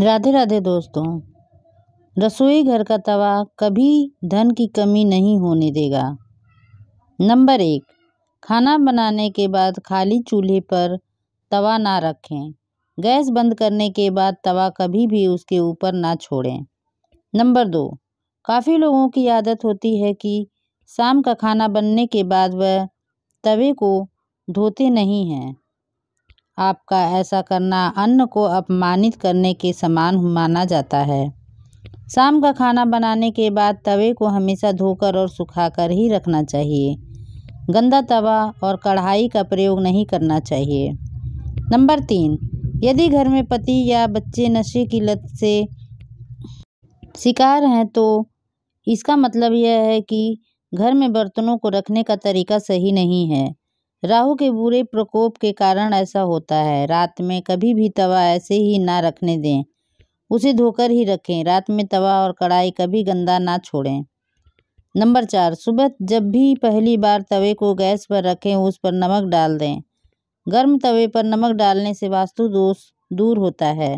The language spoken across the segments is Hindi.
राधे राधे दोस्तों रसोई घर का तवा कभी धन की कमी नहीं होने देगा नंबर एक खाना बनाने के बाद खाली चूल्हे पर तवा ना रखें गैस बंद करने के बाद तवा कभी भी उसके ऊपर ना छोड़ें नंबर दो काफ़ी लोगों की आदत होती है कि शाम का खाना बनने के बाद वह तवे को धोते नहीं हैं आपका ऐसा करना अन्न को अपमानित करने के समान माना जाता है शाम का खाना बनाने के बाद तवे को हमेशा धोकर और सुखाकर ही रखना चाहिए गंदा तवा और कढ़ाई का प्रयोग नहीं करना चाहिए नंबर तीन यदि घर में पति या बच्चे नशे की लत से शिकार हैं तो इसका मतलब यह है कि घर में बर्तनों को रखने का तरीका सही नहीं है राहू के बुरे प्रकोप के कारण ऐसा होता है रात में कभी भी तवा ऐसे ही ना रखने दें उसे धोकर ही रखें रात में तवा और कढ़ाई कभी गंदा ना छोड़ें नंबर चार सुबह जब भी पहली बार तवे को गैस पर रखें उस पर नमक डाल दें गर्म तवे पर नमक डालने से वास्तु दोष दूर होता है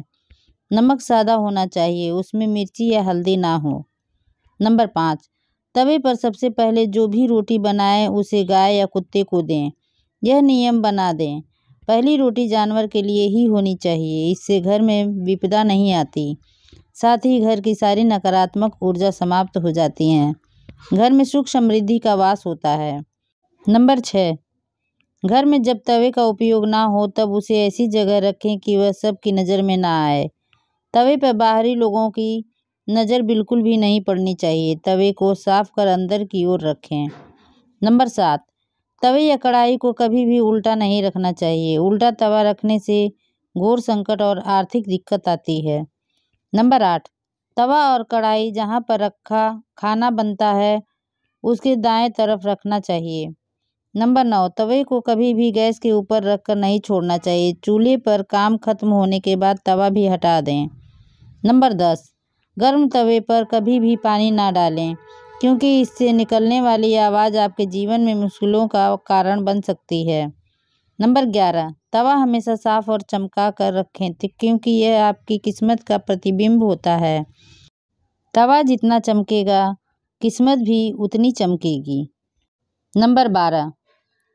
नमक सादा होना चाहिए उसमें मिर्ची या हल्दी ना हो नंबर पाँच तवे पर सबसे पहले जो भी रोटी बनाएं उसे गाय या कुत्ते को दें यह नियम बना दें पहली रोटी जानवर के लिए ही होनी चाहिए इससे घर में विपदा नहीं आती साथ ही घर की सारी नकारात्मक ऊर्जा समाप्त हो जाती हैं घर में सुख समृद्धि का वास होता है नंबर छः घर में जब तवे का उपयोग ना हो तब उसे ऐसी जगह रखें कि वह सब की नज़र में ना आए तवे पर बाहरी लोगों की नज़र बिल्कुल भी नहीं पड़नी चाहिए तवे को साफ कर अंदर की ओर रखें नंबर सात तवे या कढ़ाई को कभी भी उल्टा नहीं रखना चाहिए उल्टा तवा रखने से घोर संकट और आर्थिक दिक्कत आती है नंबर आठ तवा और कढ़ाई जहाँ पर रखा खाना बनता है उसके दाएं तरफ रखना चाहिए नंबर नौ तवे को कभी भी गैस के ऊपर रखकर नहीं छोड़ना चाहिए चूल्हे पर काम खत्म होने के बाद तवा भी हटा दें नंबर दस गर्म तवे पर कभी भी पानी ना डालें क्योंकि इससे निकलने वाली आवाज़ आपके जीवन में मुश्किलों का कारण बन सकती है नंबर ग्यारह तवा हमेशा साफ और चमका कर रखें क्योंकि यह आपकी किस्मत का प्रतिबिंब होता है तवा जितना चमकेगा किस्मत भी उतनी चमकेगी नंबर बारह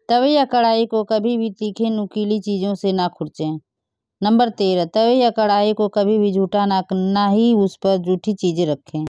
तवे या कढ़ाई को कभी भी तीखे नुकीली चीज़ों से ना खुरचें नंबर तेरह तवे या कढ़ाई को कभी भी झूठा ना ना ही उस पर जूठी चीज़ें रखें